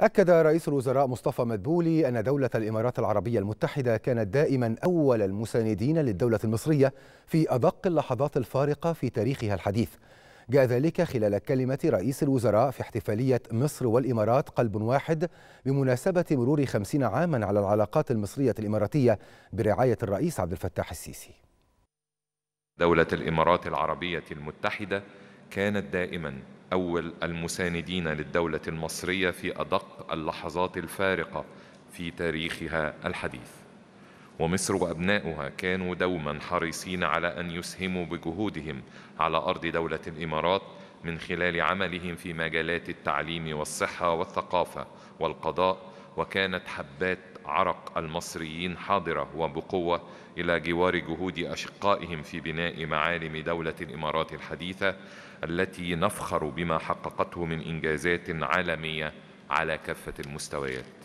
أكد رئيس الوزراء مصطفى مدبولي أن دولة الإمارات العربية المتحدة كانت دائما أول المساندين للدولة المصرية في أدق اللحظات الفارقة في تاريخها الحديث جاء ذلك خلال كلمة رئيس الوزراء في احتفالية مصر والإمارات قلب واحد بمناسبة مرور خمسين عاما على العلاقات المصرية الإماراتية برعاية الرئيس عبد الفتاح السيسي دولة الإمارات العربية المتحدة كانت دائما أول المساندين للدولة المصرية في أدق اللحظات الفارقة في تاريخها الحديث ومصر وأبناؤها كانوا دوما حريصين على أن يسهموا بجهودهم على أرض دولة الإمارات من خلال عملهم في مجالات التعليم والصحة والثقافة والقضاء وكانت حبات عرق المصريين حاضرة وبقوة إلى جوار جهود أشقائهم في بناء معالم دولة الإمارات الحديثة التي نفخر بما حققته من إنجازات عالمية على كافة المستويات